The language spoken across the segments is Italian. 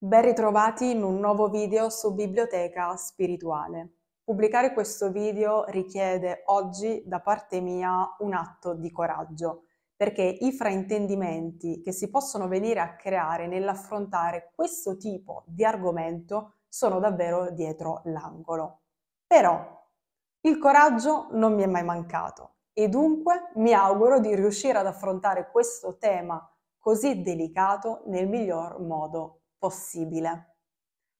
Ben ritrovati in un nuovo video su Biblioteca Spirituale. Pubblicare questo video richiede oggi da parte mia un atto di coraggio, perché i fraintendimenti che si possono venire a creare nell'affrontare questo tipo di argomento sono davvero dietro l'angolo. Però il coraggio non mi è mai mancato e dunque mi auguro di riuscire ad affrontare questo tema così delicato nel miglior modo possibile.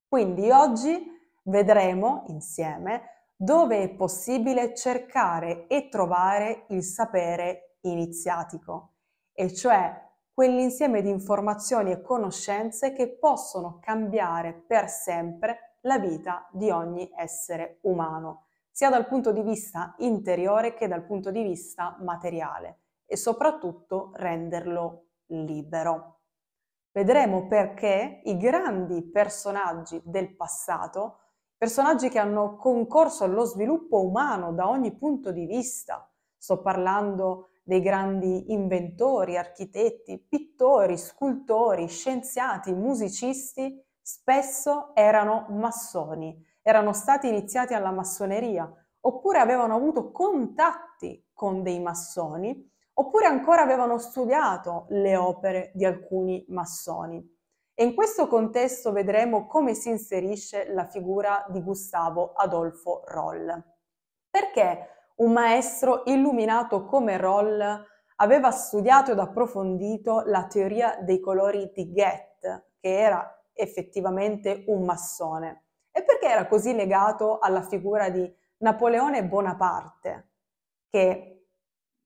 Quindi oggi vedremo insieme dove è possibile cercare e trovare il sapere iniziatico, e cioè quell'insieme di informazioni e conoscenze che possono cambiare per sempre la vita di ogni essere umano, sia dal punto di vista interiore che dal punto di vista materiale e soprattutto renderlo libero. Vedremo perché i grandi personaggi del passato, personaggi che hanno concorso allo sviluppo umano da ogni punto di vista, sto parlando dei grandi inventori, architetti, pittori, scultori, scienziati, musicisti, spesso erano massoni, erano stati iniziati alla massoneria oppure avevano avuto contatti con dei massoni oppure ancora avevano studiato le opere di alcuni massoni. E in questo contesto vedremo come si inserisce la figura di Gustavo Adolfo Roll. Perché un maestro illuminato come Roll aveva studiato ed approfondito la teoria dei colori di Goethe, che era effettivamente un massone. E perché era così legato alla figura di Napoleone Bonaparte, che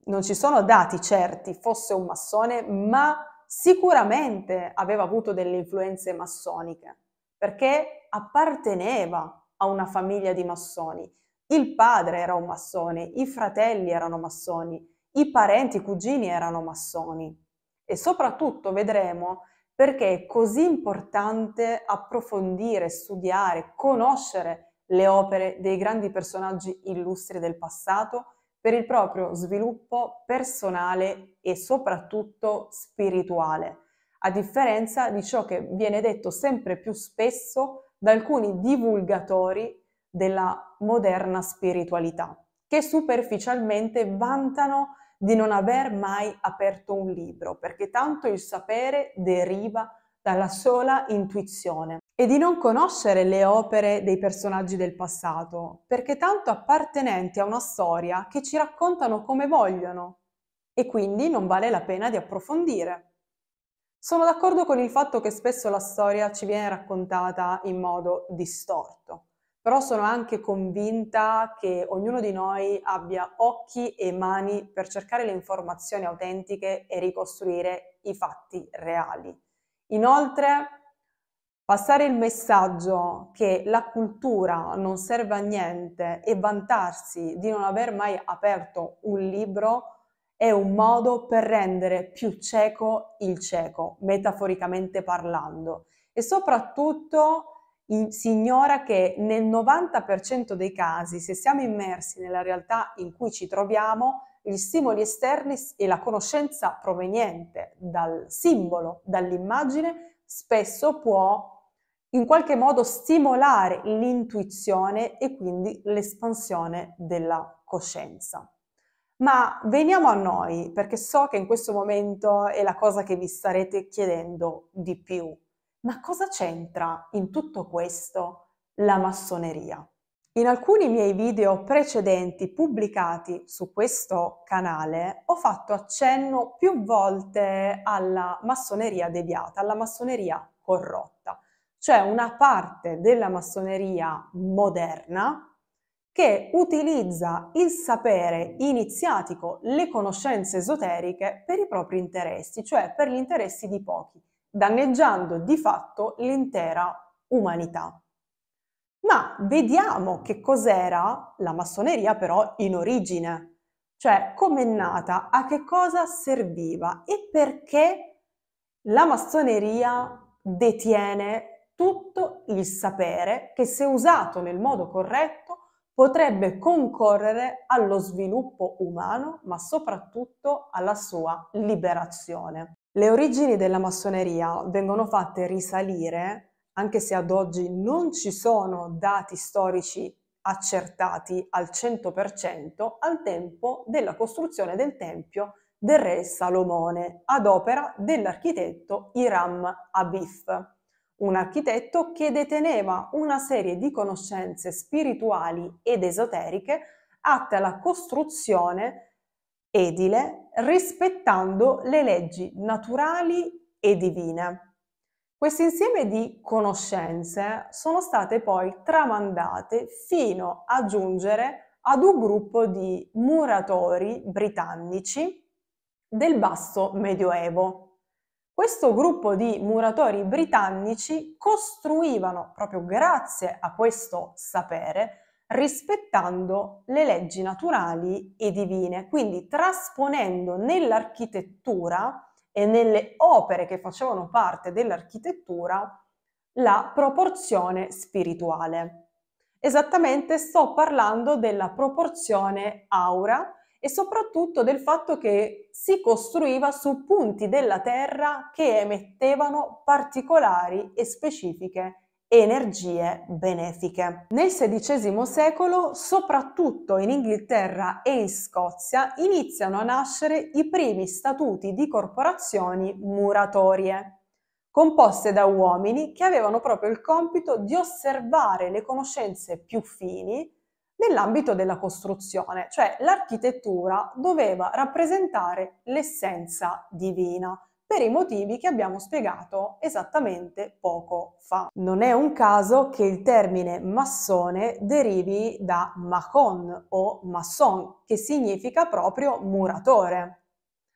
non ci sono dati certi, fosse un massone, ma sicuramente aveva avuto delle influenze massoniche, perché apparteneva a una famiglia di massoni. Il padre era un massone, i fratelli erano massoni, i parenti, i cugini erano massoni. E soprattutto vedremo perché è così importante approfondire, studiare, conoscere le opere dei grandi personaggi illustri del passato per il proprio sviluppo personale e soprattutto spirituale, a differenza di ciò che viene detto sempre più spesso da alcuni divulgatori della moderna spiritualità, che superficialmente vantano di non aver mai aperto un libro, perché tanto il sapere deriva da dalla sola intuizione e di non conoscere le opere dei personaggi del passato, perché tanto appartenenti a una storia che ci raccontano come vogliono e quindi non vale la pena di approfondire. Sono d'accordo con il fatto che spesso la storia ci viene raccontata in modo distorto, però sono anche convinta che ognuno di noi abbia occhi e mani per cercare le informazioni autentiche e ricostruire i fatti reali. Inoltre, passare il messaggio che la cultura non serve a niente e vantarsi di non aver mai aperto un libro è un modo per rendere più cieco il cieco, metaforicamente parlando. E soprattutto si ignora che nel 90% dei casi, se siamo immersi nella realtà in cui ci troviamo, gli stimoli esterni e la conoscenza proveniente dal simbolo, dall'immagine, spesso può in qualche modo stimolare l'intuizione e quindi l'espansione della coscienza. Ma veniamo a noi, perché so che in questo momento è la cosa che vi starete chiedendo di più. Ma cosa c'entra in tutto questo la massoneria? In alcuni miei video precedenti pubblicati su questo canale ho fatto accenno più volte alla massoneria deviata, alla massoneria corrotta, cioè una parte della massoneria moderna che utilizza il sapere iniziatico, le conoscenze esoteriche per i propri interessi, cioè per gli interessi di pochi, danneggiando di fatto l'intera umanità ma vediamo che cos'era la massoneria però in origine, cioè com'è nata, a che cosa serviva e perché la massoneria detiene tutto il sapere che se usato nel modo corretto potrebbe concorrere allo sviluppo umano, ma soprattutto alla sua liberazione. Le origini della massoneria vengono fatte risalire anche se ad oggi non ci sono dati storici accertati al 100% al tempo della costruzione del Tempio del re Salomone ad opera dell'architetto Iram Abif, un architetto che deteneva una serie di conoscenze spirituali ed esoteriche atte alla costruzione edile rispettando le leggi naturali e divine. Questo insieme di conoscenze sono state poi tramandate fino a giungere ad un gruppo di muratori britannici del basso medioevo. Questo gruppo di muratori britannici costruivano, proprio grazie a questo sapere, rispettando le leggi naturali e divine, quindi trasponendo nell'architettura e nelle opere che facevano parte dell'architettura la proporzione spirituale. Esattamente sto parlando della proporzione aura e soprattutto del fatto che si costruiva su punti della terra che emettevano particolari e specifiche energie benefiche. Nel XVI secolo, soprattutto in Inghilterra e in Scozia, iniziano a nascere i primi statuti di corporazioni muratorie, composte da uomini che avevano proprio il compito di osservare le conoscenze più fini nell'ambito della costruzione, cioè l'architettura doveva rappresentare l'essenza divina per i motivi che abbiamo spiegato esattamente poco fa. Non è un caso che il termine massone derivi da macon o masson, che significa proprio muratore.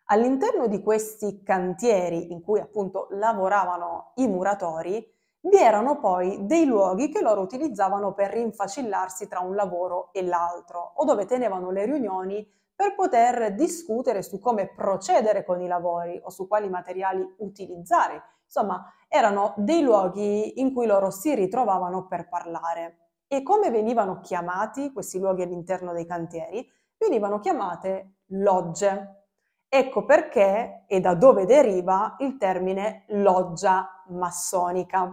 All'interno di questi cantieri in cui appunto lavoravano i muratori, vi erano poi dei luoghi che loro utilizzavano per rinfacillarsi tra un lavoro e l'altro o dove tenevano le riunioni per poter discutere su come procedere con i lavori o su quali materiali utilizzare. Insomma, erano dei luoghi in cui loro si ritrovavano per parlare. E come venivano chiamati questi luoghi all'interno dei cantieri? Venivano chiamate logge. Ecco perché e da dove deriva il termine loggia massonica.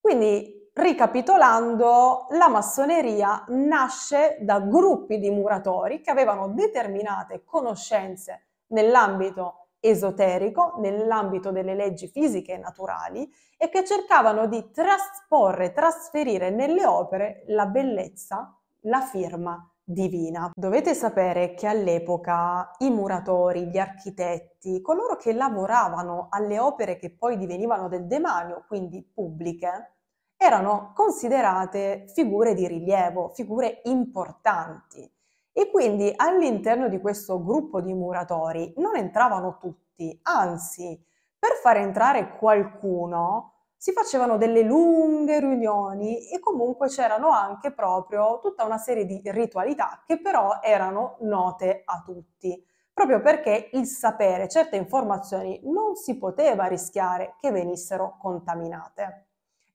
Quindi Ricapitolando, la massoneria nasce da gruppi di muratori che avevano determinate conoscenze nell'ambito esoterico, nell'ambito delle leggi fisiche e naturali e che cercavano di trasporre, trasferire nelle opere la bellezza, la firma divina. Dovete sapere che all'epoca i muratori, gli architetti, coloro che lavoravano alle opere che poi divenivano del demanio, quindi pubbliche, erano considerate figure di rilievo, figure importanti. E quindi all'interno di questo gruppo di muratori non entravano tutti, anzi, per far entrare qualcuno si facevano delle lunghe riunioni e comunque c'erano anche proprio tutta una serie di ritualità che però erano note a tutti, proprio perché il sapere certe informazioni non si poteva rischiare che venissero contaminate.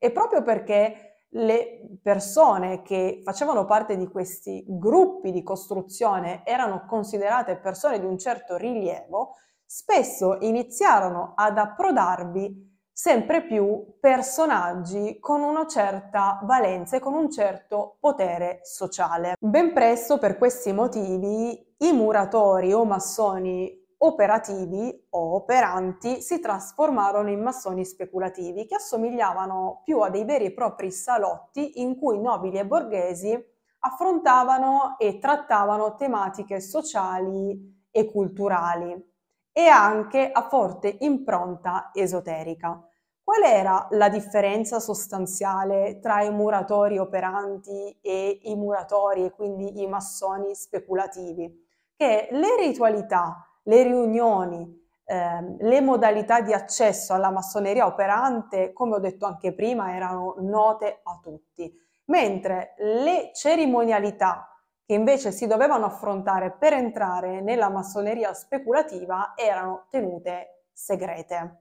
E proprio perché le persone che facevano parte di questi gruppi di costruzione erano considerate persone di un certo rilievo, spesso iniziarono ad approdarvi sempre più personaggi con una certa valenza e con un certo potere sociale. Ben presto, per questi motivi, i muratori o massoni operativi o operanti si trasformarono in massoni speculativi che assomigliavano più a dei veri e propri salotti in cui nobili e borghesi affrontavano e trattavano tematiche sociali e culturali e anche a forte impronta esoterica. Qual era la differenza sostanziale tra i muratori operanti e i muratori, e quindi i massoni speculativi? Che le ritualità le riunioni, eh, le modalità di accesso alla massoneria operante, come ho detto anche prima, erano note a tutti, mentre le cerimonialità che invece si dovevano affrontare per entrare nella massoneria speculativa erano tenute segrete.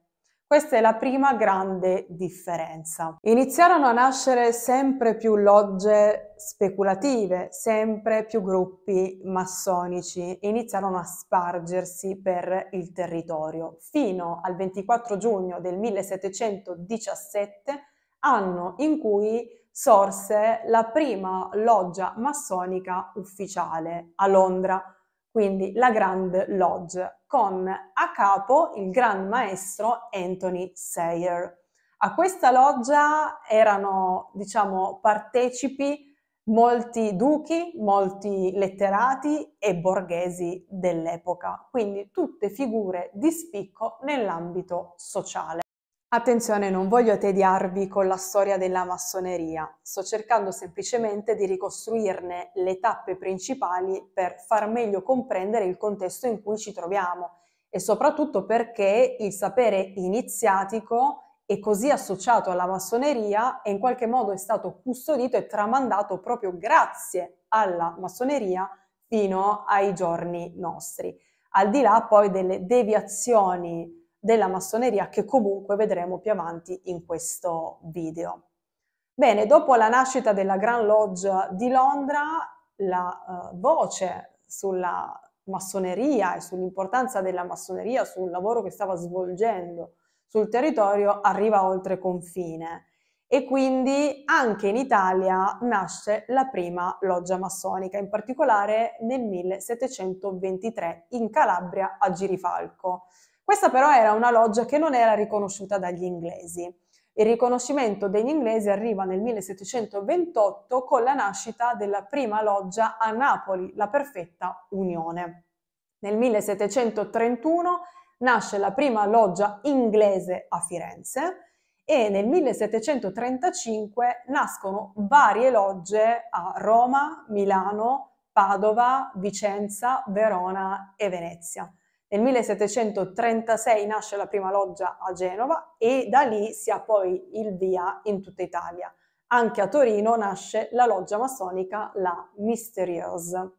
Questa è la prima grande differenza. Iniziarono a nascere sempre più logge speculative, sempre più gruppi massonici iniziarono a spargersi per il territorio. Fino al 24 giugno del 1717, anno in cui sorse la prima loggia massonica ufficiale a Londra quindi la Grand Lodge, con a capo il Gran Maestro Anthony Sayer. A questa loggia erano, diciamo, partecipi molti duchi, molti letterati e borghesi dell'epoca, quindi tutte figure di spicco nell'ambito sociale. Attenzione, non voglio tediarvi con la storia della massoneria, sto cercando semplicemente di ricostruirne le tappe principali per far meglio comprendere il contesto in cui ci troviamo e soprattutto perché il sapere iniziatico e così associato alla massoneria è in qualche modo è stato custodito e tramandato proprio grazie alla massoneria fino ai giorni nostri. Al di là poi delle deviazioni della massoneria che comunque vedremo più avanti in questo video. Bene, dopo la nascita della Grand Lodge di Londra, la eh, voce sulla massoneria e sull'importanza della massoneria, sul lavoro che stava svolgendo sul territorio, arriva oltre confine e quindi anche in Italia nasce la prima loggia massonica, in particolare nel 1723 in Calabria a Girifalco. Questa però era una loggia che non era riconosciuta dagli inglesi. Il riconoscimento degli inglesi arriva nel 1728 con la nascita della prima loggia a Napoli, la perfetta Unione. Nel 1731 nasce la prima loggia inglese a Firenze e nel 1735 nascono varie logge a Roma, Milano, Padova, Vicenza, Verona e Venezia. Nel 1736 nasce la prima loggia a Genova e da lì si ha poi il via in tutta Italia. Anche a Torino nasce la loggia massonica La Mysterieuse.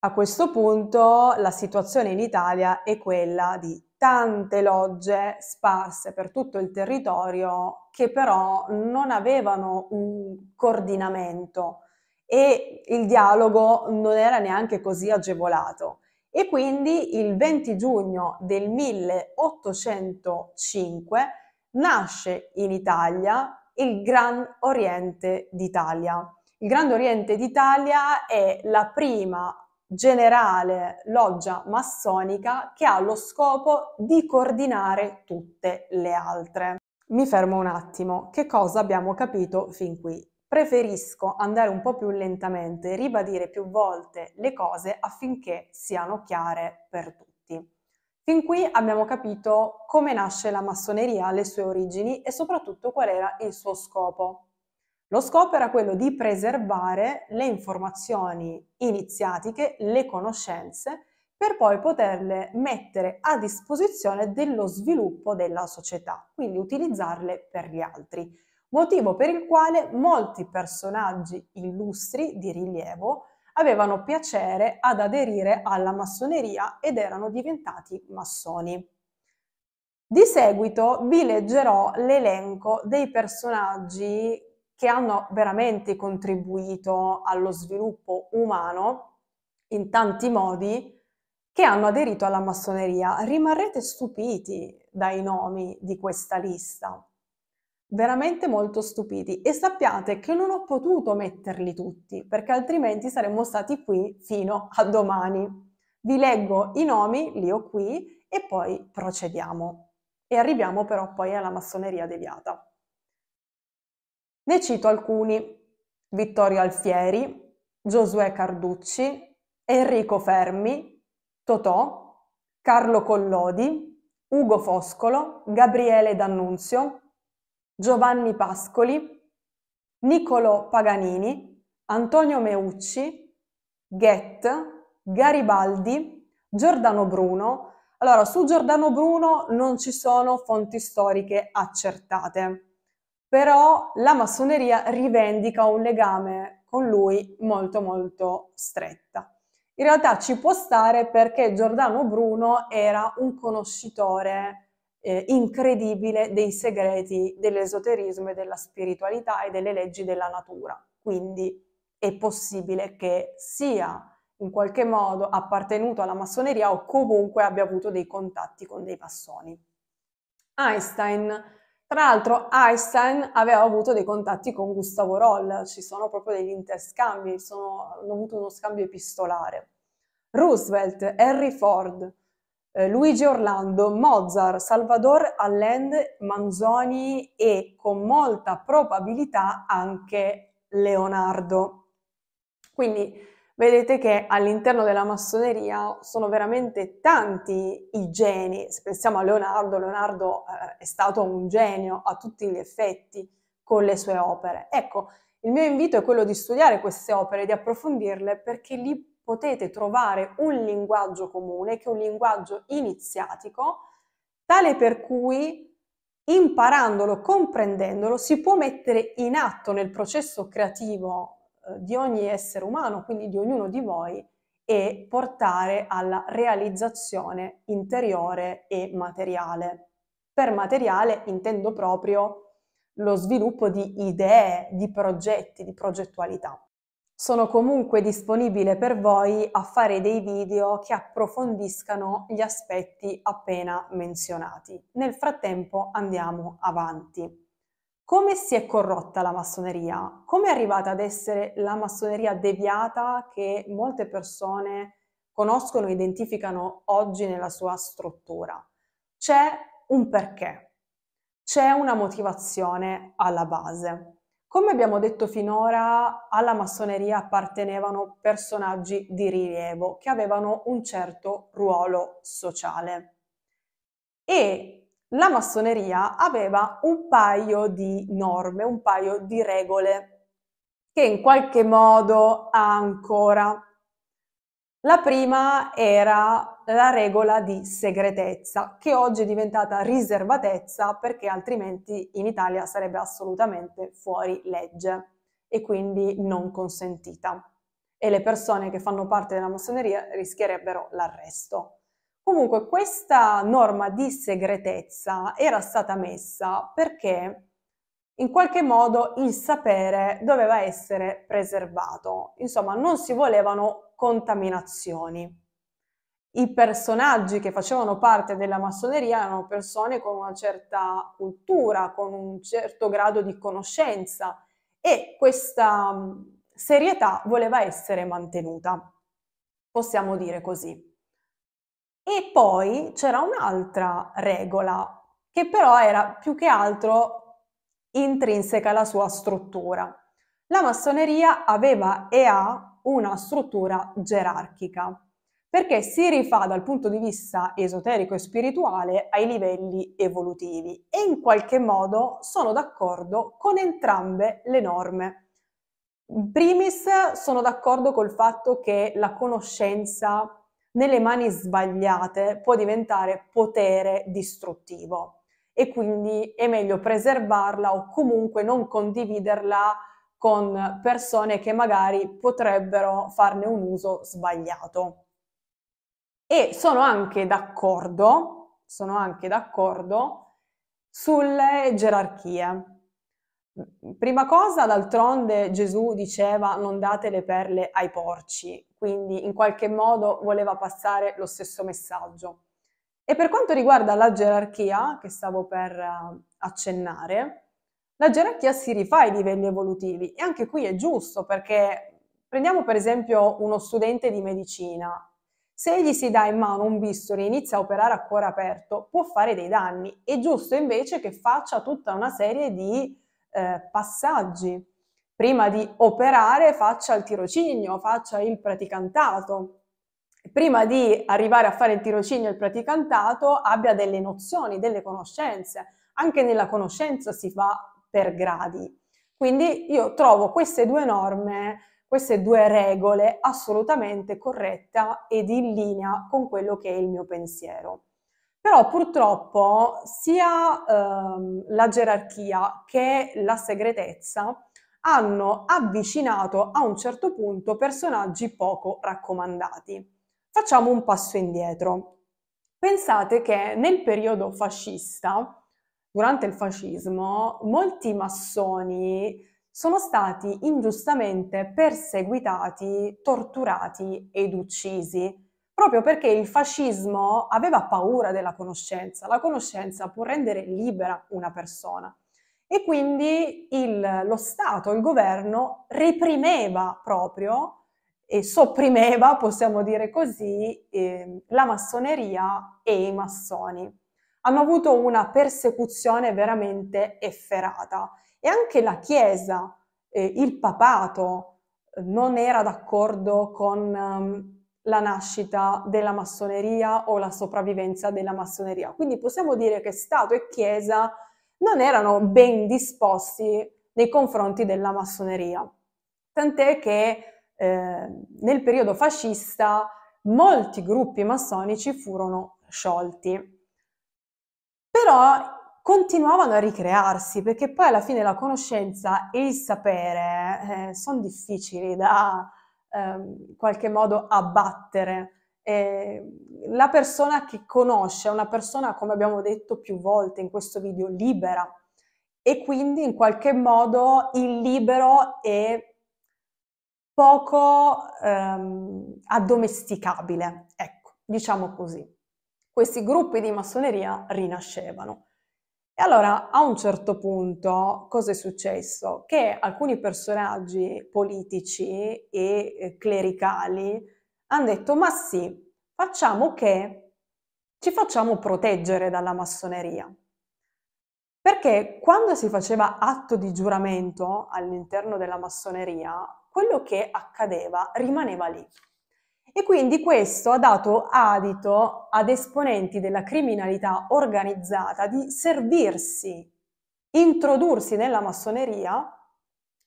A questo punto la situazione in Italia è quella di tante logge sparse per tutto il territorio che però non avevano un coordinamento e il dialogo non era neanche così agevolato e quindi il 20 giugno del 1805 nasce in Italia il Gran Oriente d'Italia. Il Gran Oriente d'Italia è la prima generale loggia massonica che ha lo scopo di coordinare tutte le altre. Mi fermo un attimo, che cosa abbiamo capito fin qui? preferisco andare un po' più lentamente, ribadire più volte le cose affinché siano chiare per tutti. Fin qui abbiamo capito come nasce la massoneria, le sue origini e soprattutto qual era il suo scopo. Lo scopo era quello di preservare le informazioni iniziatiche, le conoscenze, per poi poterle mettere a disposizione dello sviluppo della società, quindi utilizzarle per gli altri motivo per il quale molti personaggi illustri di rilievo avevano piacere ad aderire alla massoneria ed erano diventati massoni. Di seguito vi leggerò l'elenco dei personaggi che hanno veramente contribuito allo sviluppo umano in tanti modi che hanno aderito alla massoneria. Rimarrete stupiti dai nomi di questa lista veramente molto stupiti e sappiate che non ho potuto metterli tutti perché altrimenti saremmo stati qui fino a domani. Vi leggo i nomi, li ho qui e poi procediamo. E arriviamo però poi alla massoneria deviata. Ne cito alcuni. Vittorio Alfieri, Giosuè Carducci, Enrico Fermi, Totò, Carlo Collodi, Ugo Foscolo, Gabriele D'Annunzio, Giovanni Pascoli, Niccolo Paganini, Antonio Meucci, Ghet, Garibaldi, Giordano Bruno. Allora, su Giordano Bruno non ci sono fonti storiche accertate, però la massoneria rivendica un legame con lui molto molto stretta. In realtà ci può stare perché Giordano Bruno era un conoscitore eh, incredibile dei segreti dell'esoterismo e della spiritualità e delle leggi della natura. Quindi è possibile che sia in qualche modo appartenuto alla massoneria o comunque abbia avuto dei contatti con dei massoni. Einstein. Tra l'altro Einstein aveva avuto dei contatti con Gustavo Roll, ci sono proprio degli interscambi, sono, hanno avuto uno scambio epistolare. Roosevelt, Henry Ford, eh, Luigi Orlando, Mozart, Salvador Allende, Manzoni e con molta probabilità anche Leonardo. Quindi vedete che all'interno della massoneria sono veramente tanti i geni. Se pensiamo a Leonardo, Leonardo eh, è stato un genio a tutti gli effetti con le sue opere. Ecco, il mio invito è quello di studiare queste opere, di approfondirle perché lì potete trovare un linguaggio comune, che è un linguaggio iniziatico, tale per cui imparandolo, comprendendolo, si può mettere in atto nel processo creativo eh, di ogni essere umano, quindi di ognuno di voi, e portare alla realizzazione interiore e materiale. Per materiale intendo proprio lo sviluppo di idee, di progetti, di progettualità sono comunque disponibile per voi a fare dei video che approfondiscano gli aspetti appena menzionati. Nel frattempo andiamo avanti. Come si è corrotta la massoneria? Come è arrivata ad essere la massoneria deviata che molte persone conoscono e identificano oggi nella sua struttura? C'è un perché, c'è una motivazione alla base. Come abbiamo detto finora, alla massoneria appartenevano personaggi di rilievo che avevano un certo ruolo sociale. E la massoneria aveva un paio di norme, un paio di regole che in qualche modo ha ancora la prima era la regola di segretezza, che oggi è diventata riservatezza perché altrimenti in Italia sarebbe assolutamente fuori legge e quindi non consentita. E le persone che fanno parte della massoneria rischierebbero l'arresto. Comunque questa norma di segretezza era stata messa perché in qualche modo il sapere doveva essere preservato. Insomma, non si volevano contaminazioni. I personaggi che facevano parte della massoneria erano persone con una certa cultura, con un certo grado di conoscenza e questa mm, serietà voleva essere mantenuta, possiamo dire così. E poi c'era un'altra regola che però era più che altro intrinseca alla sua struttura. La massoneria aveva e ha una struttura gerarchica, perché si rifà dal punto di vista esoterico e spirituale ai livelli evolutivi e in qualche modo sono d'accordo con entrambe le norme. In primis sono d'accordo col fatto che la conoscenza nelle mani sbagliate può diventare potere distruttivo e quindi è meglio preservarla o comunque non condividerla con persone che magari potrebbero farne un uso sbagliato. E sono anche d'accordo, sono anche d'accordo sulle gerarchie. Prima cosa, d'altronde Gesù diceva non date le perle ai porci, quindi in qualche modo voleva passare lo stesso messaggio. E per quanto riguarda la gerarchia, che stavo per eh, accennare, la gerarchia si rifà ai livelli evolutivi e anche qui è giusto perché prendiamo per esempio uno studente di medicina, se gli si dà in mano un bisturi e inizia a operare a cuore aperto, può fare dei danni. È giusto invece che faccia tutta una serie di eh, passaggi. Prima di operare faccia il tirocinio, faccia il praticantato. Prima di arrivare a fare il tirocinio e il praticantato abbia delle nozioni, delle conoscenze. Anche nella conoscenza si fa per gradi. Quindi io trovo queste due norme, queste due regole assolutamente corrette ed in linea con quello che è il mio pensiero. Però purtroppo sia ehm, la gerarchia che la segretezza hanno avvicinato a un certo punto personaggi poco raccomandati. Facciamo un passo indietro. Pensate che nel periodo fascista durante il fascismo molti massoni sono stati ingiustamente perseguitati, torturati ed uccisi, proprio perché il fascismo aveva paura della conoscenza. La conoscenza può rendere libera una persona. E quindi il, lo Stato, il governo, reprimeva proprio e sopprimeva, possiamo dire così, eh, la massoneria e i massoni hanno avuto una persecuzione veramente efferata e anche la Chiesa, eh, il papato, eh, non era d'accordo con um, la nascita della massoneria o la sopravvivenza della massoneria. Quindi possiamo dire che Stato e Chiesa non erano ben disposti nei confronti della massoneria. Tant'è che eh, nel periodo fascista molti gruppi massonici furono sciolti però continuavano a ricrearsi perché poi alla fine la conoscenza e il sapere eh, sono difficili da in eh, qualche modo abbattere. Eh, la persona che conosce è una persona, come abbiamo detto più volte in questo video, libera e quindi in qualche modo il libero è poco ehm, addomesticabile, ecco, diciamo così questi gruppi di massoneria rinascevano. E allora a un certo punto cosa è successo? Che alcuni personaggi politici e eh, clericali hanno detto ma sì, facciamo che ci facciamo proteggere dalla massoneria. Perché quando si faceva atto di giuramento all'interno della massoneria, quello che accadeva rimaneva lì. E quindi questo ha dato adito ad esponenti della criminalità organizzata di servirsi, introdursi nella massoneria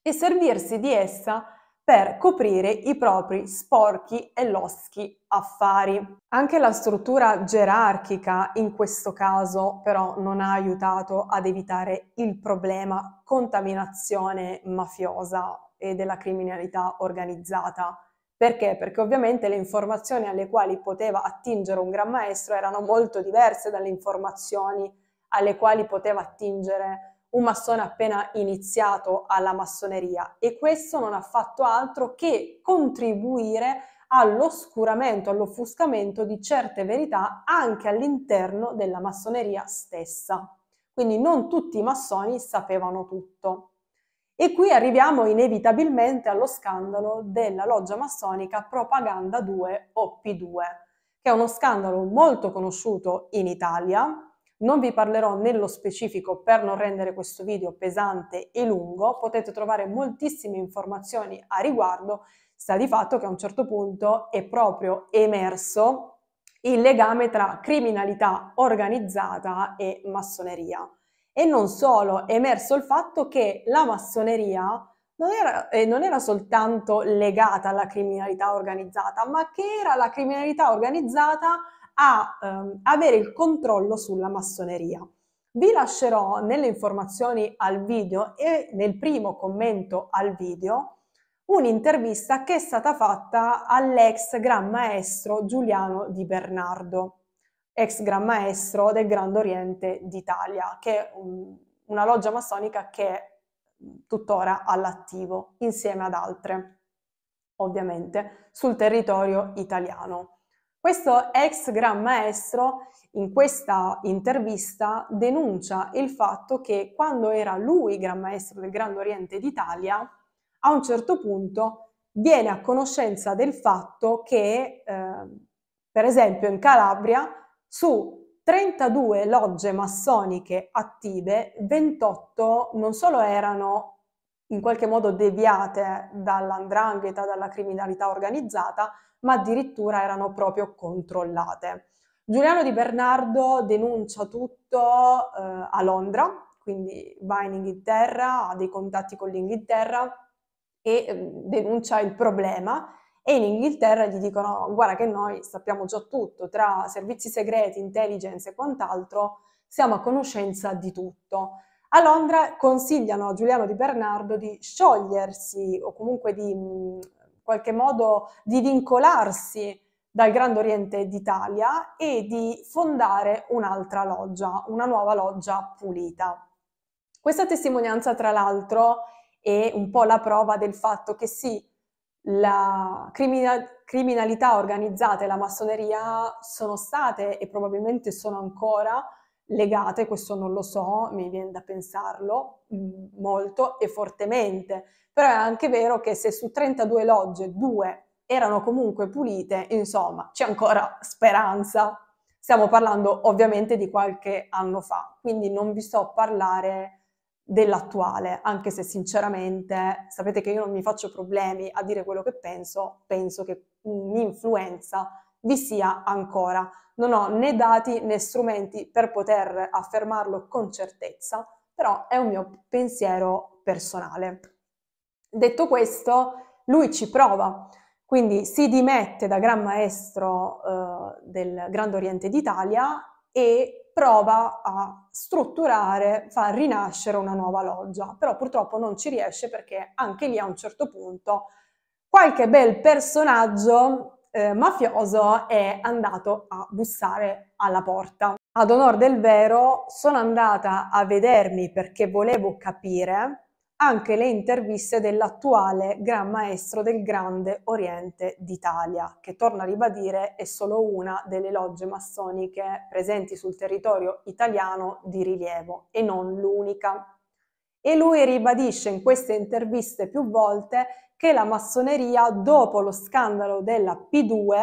e servirsi di essa per coprire i propri sporchi e loschi affari. Anche la struttura gerarchica in questo caso però non ha aiutato ad evitare il problema contaminazione mafiosa e della criminalità organizzata perché? Perché ovviamente le informazioni alle quali poteva attingere un gran maestro erano molto diverse dalle informazioni alle quali poteva attingere un massone appena iniziato alla massoneria e questo non ha fatto altro che contribuire all'oscuramento, all'offuscamento di certe verità anche all'interno della massoneria stessa. Quindi non tutti i massoni sapevano tutto. E qui arriviamo inevitabilmente allo scandalo della loggia massonica Propaganda 2 o p 2 che è uno scandalo molto conosciuto in Italia. Non vi parlerò nello specifico per non rendere questo video pesante e lungo, potete trovare moltissime informazioni a riguardo, sta di fatto che a un certo punto è proprio emerso il legame tra criminalità organizzata e massoneria. E non solo, è emerso il fatto che la massoneria non era, eh, non era, soltanto legata alla criminalità organizzata, ma che era la criminalità organizzata a ehm, avere il controllo sulla massoneria. Vi lascerò nelle informazioni al video e nel primo commento al video un'intervista che è stata fatta all'ex gran maestro Giuliano Di Bernardo ex Gran Maestro del Grande Oriente d'Italia, che è una loggia massonica che è mm, tuttora all'attivo, insieme ad altre, ovviamente, sul territorio italiano. Questo ex Gran Maestro in questa intervista denuncia il fatto che quando era lui Gran Maestro del Grande Oriente d'Italia, a un certo punto viene a conoscenza del fatto che, eh, per esempio, in Calabria su 32 logge massoniche attive, 28 non solo erano in qualche modo deviate dall'andrangheta, dalla criminalità organizzata, ma addirittura erano proprio controllate. Giuliano Di Bernardo denuncia tutto eh, a Londra, quindi va in Inghilterra, ha dei contatti con l'Inghilterra e eh, denuncia il problema e in Inghilterra gli dicono guarda che noi sappiamo già tutto, tra servizi segreti, intelligence e quant'altro, siamo a conoscenza di tutto. A Londra consigliano a Giuliano Di Bernardo di sciogliersi o comunque di in mm, qualche modo di vincolarsi dal Grande Oriente d'Italia e di fondare un'altra loggia, una nuova loggia pulita. Questa testimonianza, tra l'altro, è un po' la prova del fatto che sì, la criminal- criminalità organizzata e la massoneria sono state e probabilmente sono ancora legate, questo non lo so, mi viene da pensarlo mm, molto e fortemente, però è anche vero che se su 32 logge due erano comunque pulite, insomma, c'è ancora speranza. Stiamo parlando ovviamente di qualche anno fa, quindi non vi sto a parlare dell'attuale, anche se sinceramente sapete che io non mi faccio problemi a dire quello che penso, penso che un'influenza vi sia ancora. Non ho né dati né strumenti per poter affermarlo con certezza, però è un mio pensiero personale. Detto questo, lui ci prova, quindi si dimette da gran maestro eh, del Grande Oriente d'Italia e prova a strutturare, fa rinascere una nuova loggia, però purtroppo non ci riesce perché anche lì a un certo punto qualche bel personaggio eh, mafioso è andato a bussare alla porta. Ad onore del vero sono andata a vedermi perché volevo capire anche le interviste dell'attuale Gran Maestro del Grande Oriente d'Italia, che torna a ribadire è solo una delle logge massoniche presenti sul territorio italiano di rilievo e non l'unica. E lui ribadisce in queste interviste più volte che la massoneria, dopo lo scandalo della P2,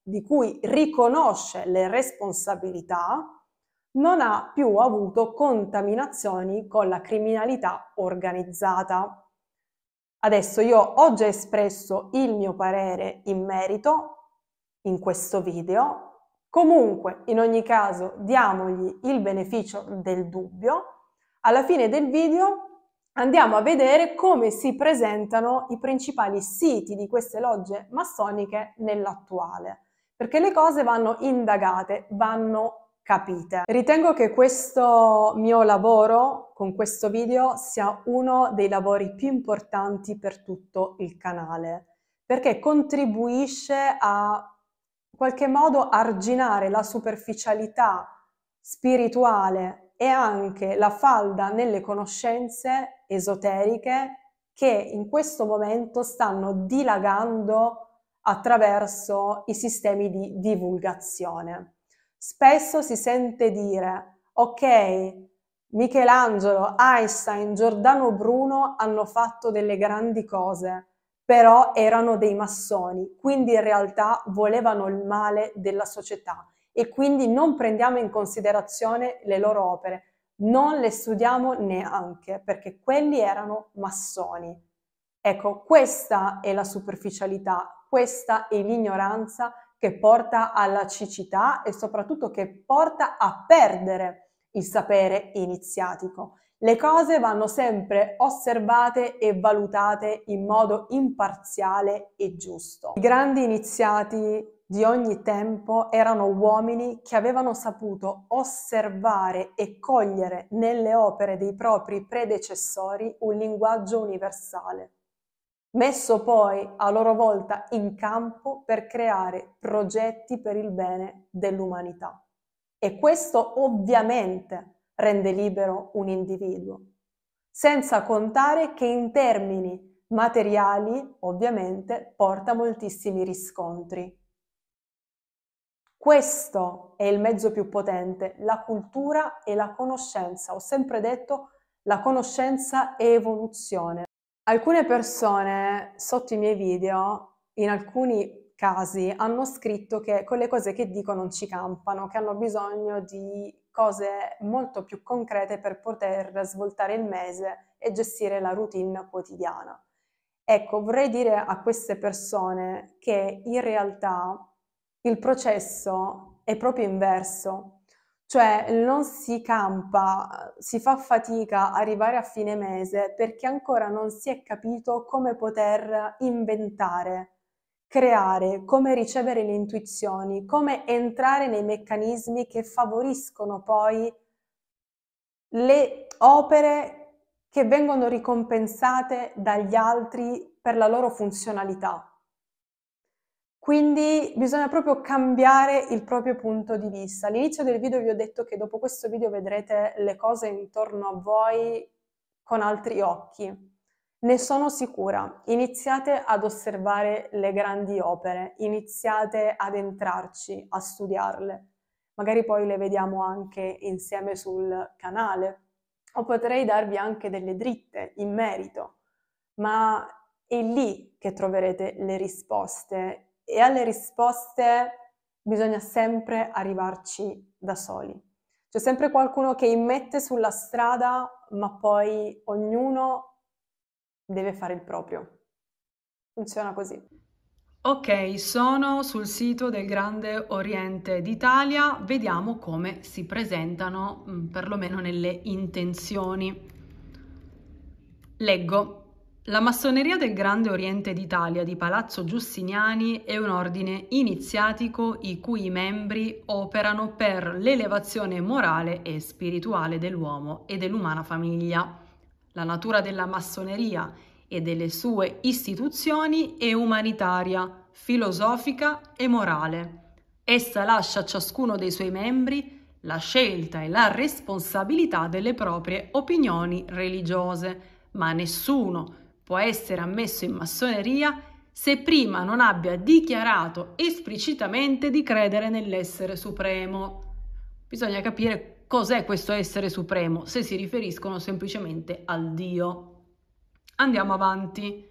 di cui riconosce le responsabilità, non ha più avuto contaminazioni con la criminalità organizzata. Adesso io ho già espresso il mio parere in merito in questo video, comunque in ogni caso diamogli il beneficio del dubbio. Alla fine del video andiamo a vedere come si presentano i principali siti di queste logge massoniche nell'attuale, perché le cose vanno indagate, vanno capite. Ritengo che questo mio lavoro con questo video sia uno dei lavori più importanti per tutto il canale perché contribuisce a in qualche modo arginare la superficialità spirituale e anche la falda nelle conoscenze esoteriche che in questo momento stanno dilagando attraverso i sistemi di divulgazione spesso si sente dire, ok, Michelangelo, Einstein, Giordano Bruno hanno fatto delle grandi cose, però erano dei massoni, quindi in realtà volevano il male della società e quindi non prendiamo in considerazione le loro opere, non le studiamo neanche perché quelli erano massoni. Ecco, questa è la superficialità, questa è l'ignoranza che porta alla cecità e soprattutto che porta a perdere il sapere iniziatico. Le cose vanno sempre osservate e valutate in modo imparziale e giusto. I grandi iniziati di ogni tempo erano uomini che avevano saputo osservare e cogliere nelle opere dei propri predecessori un linguaggio universale messo poi a loro volta in campo per creare progetti per il bene dell'umanità. E questo ovviamente rende libero un individuo, senza contare che in termini materiali ovviamente porta moltissimi riscontri. Questo è il mezzo più potente, la cultura e la conoscenza. Ho sempre detto la conoscenza è evoluzione. Alcune persone sotto i miei video, in alcuni casi, hanno scritto che con le cose che dico non ci campano, che hanno bisogno di cose molto più concrete per poter svoltare il mese e gestire la routine quotidiana. Ecco, vorrei dire a queste persone che in realtà il processo è proprio inverso. Cioè non si campa, si fa fatica arrivare a fine mese perché ancora non si è capito come poter inventare, creare, come ricevere le intuizioni, come entrare nei meccanismi che favoriscono poi le opere che vengono ricompensate dagli altri per la loro funzionalità. Quindi bisogna proprio cambiare il proprio punto di vista. All'inizio del video vi ho detto che dopo questo video vedrete le cose intorno a voi con altri occhi. Ne sono sicura, iniziate ad osservare le grandi opere, iniziate ad entrarci, a studiarle. Magari poi le vediamo anche insieme sul canale. O potrei darvi anche delle dritte in merito, ma è lì che troverete le risposte e alle risposte bisogna sempre arrivarci da soli. C'è sempre qualcuno che immette sulla strada, ma poi ognuno deve fare il proprio. Funziona così. Ok, sono sul sito del Grande Oriente d'Italia, vediamo come si presentano, mm, perlomeno nelle intenzioni. Leggo. La massoneria del Grande Oriente d'Italia di Palazzo Giustiniani è un ordine iniziatico i cui membri operano per l'elevazione morale e spirituale dell'uomo e dell'umana famiglia. La natura della massoneria e delle sue istituzioni è umanitaria, filosofica e morale. Essa lascia a ciascuno dei suoi membri la scelta e la responsabilità delle proprie opinioni religiose, ma nessuno può essere ammesso in massoneria se prima non abbia dichiarato esplicitamente di credere nell'essere supremo. Bisogna capire cos'è questo essere supremo, se si riferiscono semplicemente al Dio. Andiamo avanti.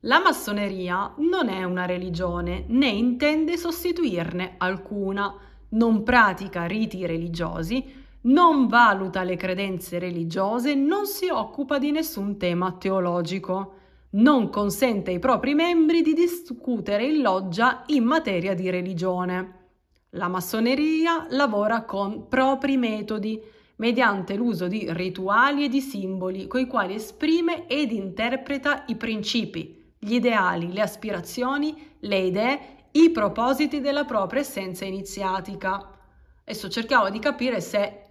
La massoneria non è una religione né intende sostituirne alcuna, non pratica riti religiosi, non valuta le credenze religiose, non si occupa di nessun tema teologico, non consente ai propri membri di discutere in loggia in materia di religione. La massoneria lavora con propri metodi, mediante l'uso di rituali e di simboli coi quali esprime ed interpreta i principi, gli ideali, le aspirazioni, le idee, i propositi della propria essenza iniziatica. Adesso cerchiamo di capire se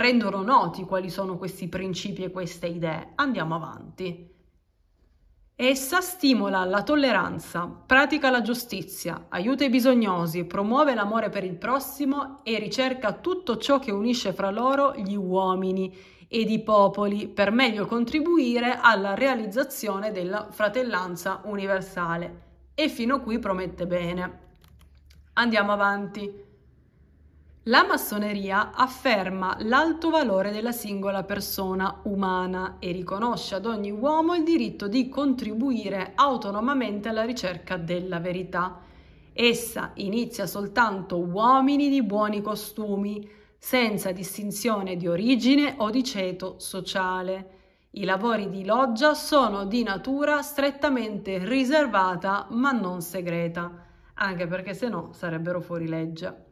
rendono noti quali sono questi principi e queste idee. Andiamo avanti. Essa stimola la tolleranza, pratica la giustizia, aiuta i bisognosi, promuove l'amore per il prossimo e ricerca tutto ciò che unisce fra loro gli uomini ed i popoli per meglio contribuire alla realizzazione della fratellanza universale. E fino qui promette bene. Andiamo avanti. La massoneria afferma l'alto valore della singola persona umana e riconosce ad ogni uomo il diritto di contribuire autonomamente alla ricerca della verità. Essa inizia soltanto uomini di buoni costumi, senza distinzione di origine o di ceto sociale. I lavori di loggia sono di natura strettamente riservata ma non segreta, anche perché se no sarebbero fuori legge.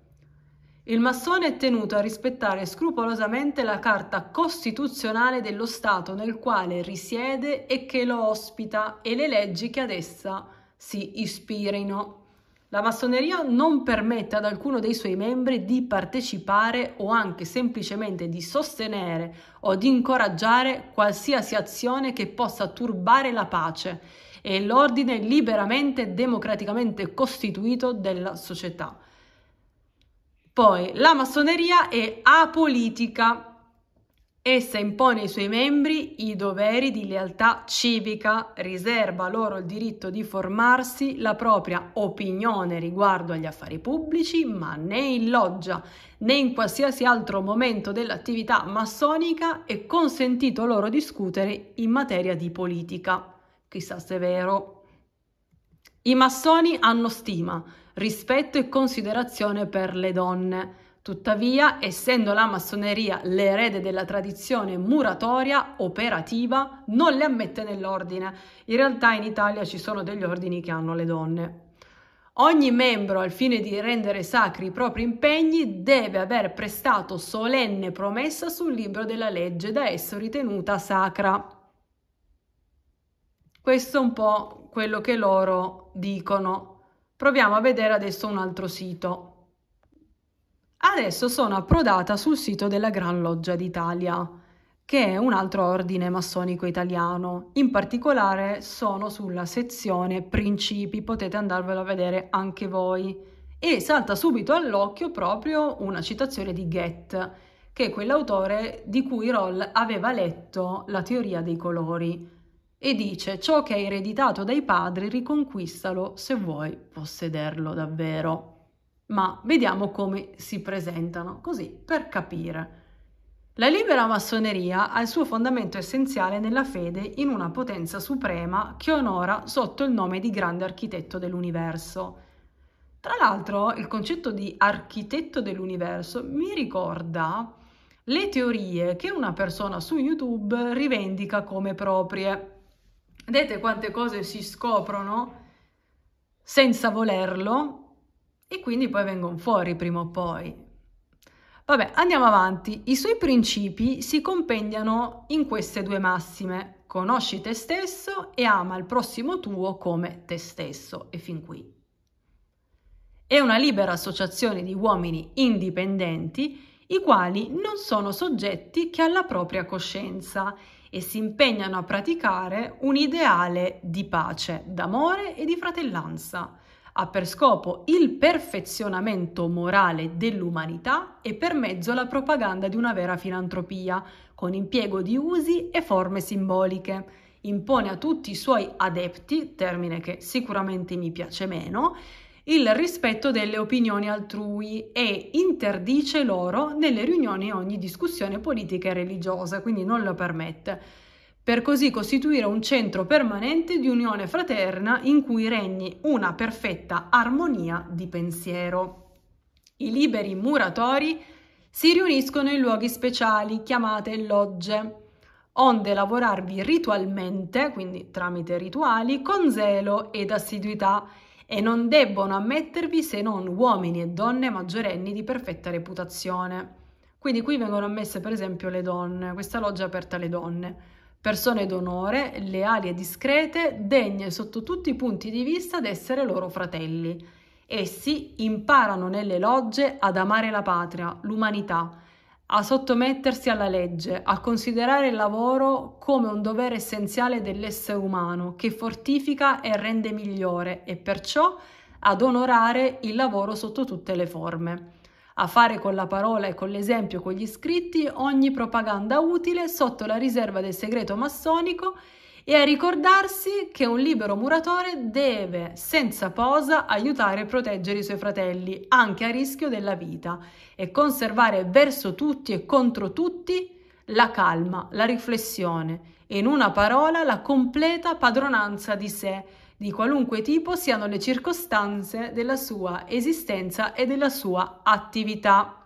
Il massone è tenuto a rispettare scrupolosamente la carta costituzionale dello Stato nel quale risiede e che lo ospita e le leggi che ad essa si ispirino. La massoneria non permette ad alcuno dei suoi membri di partecipare o anche semplicemente di sostenere o di incoraggiare qualsiasi azione che possa turbare la pace e l'ordine liberamente e democraticamente costituito della società. Poi la massoneria è apolitica. Essa impone ai suoi membri i doveri di lealtà civica, riserva loro il diritto di formarsi la propria opinione riguardo agli affari pubblici, ma né in loggia né in qualsiasi altro momento dell'attività massonica è consentito loro discutere in materia di politica. Chissà se è vero. I massoni hanno stima rispetto e considerazione per le donne. Tuttavia, essendo la massoneria l'erede della tradizione muratoria operativa, non le ammette nell'ordine. In realtà in Italia ci sono degli ordini che hanno le donne. Ogni membro, al fine di rendere sacri i propri impegni, deve aver prestato solenne promessa sul libro della legge da esso ritenuta sacra. Questo è un po' quello che loro dicono Proviamo a vedere adesso un altro sito. Adesso sono approdata sul sito della Gran Loggia d'Italia, che è un altro ordine massonico italiano. In particolare sono sulla sezione principi, potete andarvelo a vedere anche voi. E salta subito all'occhio proprio una citazione di Goethe, che è quell'autore di cui Roll aveva letto la teoria dei colori e dice ciò che hai ereditato dai padri riconquistalo se vuoi possederlo davvero. Ma vediamo come si presentano, così per capire. La libera massoneria ha il suo fondamento essenziale nella fede in una potenza suprema che onora sotto il nome di grande architetto dell'universo. Tra l'altro il concetto di architetto dell'universo mi ricorda le teorie che una persona su YouTube rivendica come proprie Vedete quante cose si scoprono senza volerlo e quindi poi vengono fuori prima o poi. Vabbè, andiamo avanti. I suoi principi si compendiano in queste due massime. Conosci te stesso e ama il prossimo tuo come te stesso. E fin qui. È una libera associazione di uomini indipendenti, i quali non sono soggetti che alla propria coscienza e si impegnano a praticare un ideale di pace, d'amore e di fratellanza. Ha per scopo il perfezionamento morale dell'umanità e per mezzo la propaganda di una vera filantropia, con impiego di usi e forme simboliche impone a tutti i suoi adepti, termine che sicuramente mi piace meno, il rispetto delle opinioni altrui e interdice loro nelle riunioni ogni discussione politica e religiosa, quindi non lo permette, per così costituire un centro permanente di unione fraterna in cui regni una perfetta armonia di pensiero. I liberi muratori si riuniscono in luoghi speciali chiamate logge onde lavorarvi ritualmente, quindi tramite rituali, con zelo ed assiduità e non debbono ammettervi se non uomini e donne maggiorenni di perfetta reputazione. Quindi qui vengono ammesse per esempio le donne, questa loggia è aperta alle donne, persone d'onore, leali e discrete, degne sotto tutti i punti di vista d'essere loro fratelli. Essi imparano nelle logge ad amare la patria, l'umanità, a sottomettersi alla legge, a considerare il lavoro come un dovere essenziale dell'essere umano che fortifica e rende migliore e perciò ad onorare il lavoro sotto tutte le forme, a fare con la parola e con l'esempio con gli scritti ogni propaganda utile sotto la riserva del segreto massonico e a ricordarsi che un libero muratore deve, senza posa, aiutare e proteggere i suoi fratelli, anche a rischio della vita, e conservare verso tutti e contro tutti la calma, la riflessione e in una parola la completa padronanza di sé, di qualunque tipo siano le circostanze della sua esistenza e della sua attività.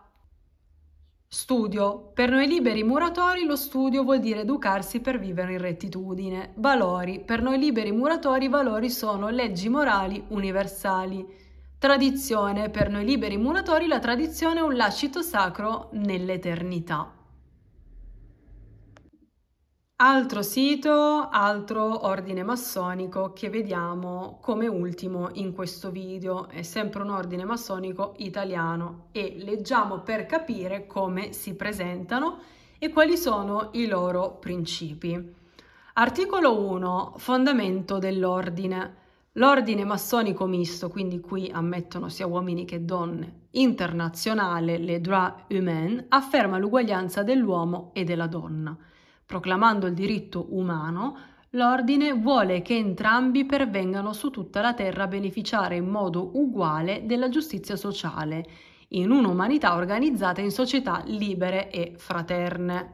Studio. Per noi liberi muratori lo studio vuol dire educarsi per vivere in rettitudine. Valori. Per noi liberi muratori i valori sono leggi morali universali. Tradizione. Per noi liberi muratori la tradizione è un lascito sacro nell'eternità. Altro sito, altro ordine massonico che vediamo come ultimo in questo video, è sempre un ordine massonico italiano e leggiamo per capire come si presentano e quali sono i loro principi. Articolo 1, fondamento dell'ordine. L'ordine massonico misto, quindi qui ammettono sia uomini che donne, internazionale, le droits humains, afferma l'uguaglianza dell'uomo e della donna. Proclamando il diritto umano, l'ordine vuole che entrambi pervengano su tutta la terra a beneficiare in modo uguale della giustizia sociale, in un'umanità organizzata in società libere e fraterne.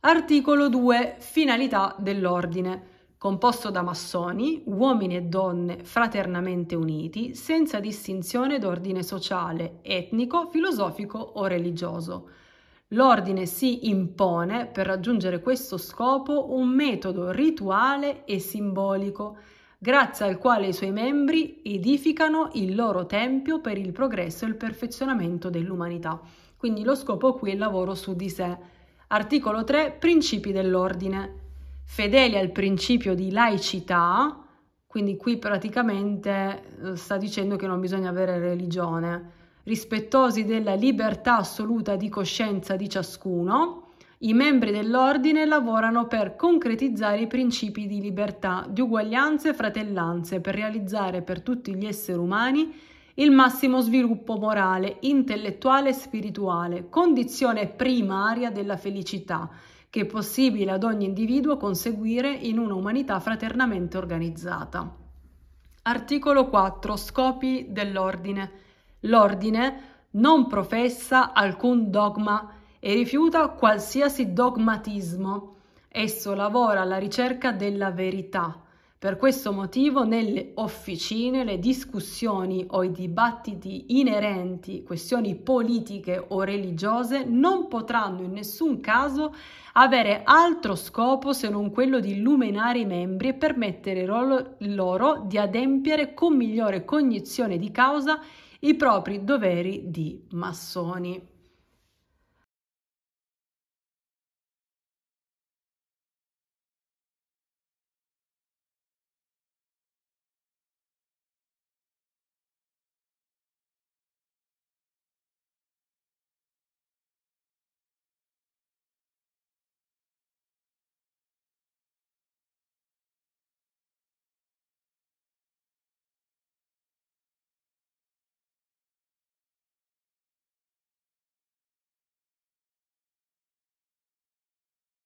Articolo 2. Finalità dell'ordine composto da massoni, uomini e donne fraternamente uniti, senza distinzione d'ordine sociale, etnico, filosofico o religioso. L'ordine si impone per raggiungere questo scopo un metodo rituale e simbolico, grazie al quale i suoi membri edificano il loro tempio per il progresso e il perfezionamento dell'umanità. Quindi lo scopo qui è il lavoro su di sé. Articolo 3. Principi dell'ordine. Fedeli al principio di laicità, quindi qui praticamente eh, sta dicendo che non bisogna avere religione rispettosi della libertà assoluta di coscienza di ciascuno, i membri dell'ordine lavorano per concretizzare i principi di libertà, di uguaglianza e fratellanze per realizzare per tutti gli esseri umani il massimo sviluppo morale, intellettuale e spirituale, condizione primaria della felicità che è possibile ad ogni individuo conseguire in una umanità fraternamente organizzata. Articolo 4. Scopi dell'ordine. L'ordine non professa alcun dogma e rifiuta qualsiasi dogmatismo. Esso lavora alla ricerca della verità. Per questo motivo nelle officine le discussioni o i dibattiti inerenti questioni politiche o religiose non potranno in nessun caso avere altro scopo se non quello di illuminare i membri e permettere loro di adempiere con migliore cognizione di causa i propri doveri di massoni.